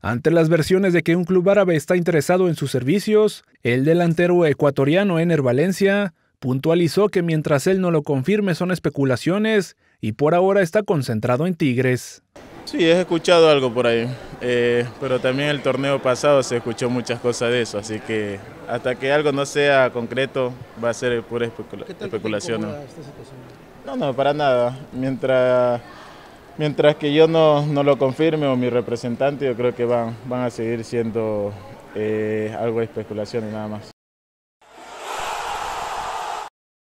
Ante las versiones de que un club árabe está interesado en sus servicios, el delantero ecuatoriano Ener Valencia puntualizó que mientras él no lo confirme son especulaciones y por ahora está concentrado en Tigres. Sí, he escuchado algo por ahí, eh, pero también el torneo pasado se escuchó muchas cosas de eso, así que hasta que algo no sea concreto va a ser pura especulación. no, no, para nada. Mientras mientras que yo no, no, lo confirme o mi representante, yo creo que van, van a seguir siendo eh, algo de especulación y nada más.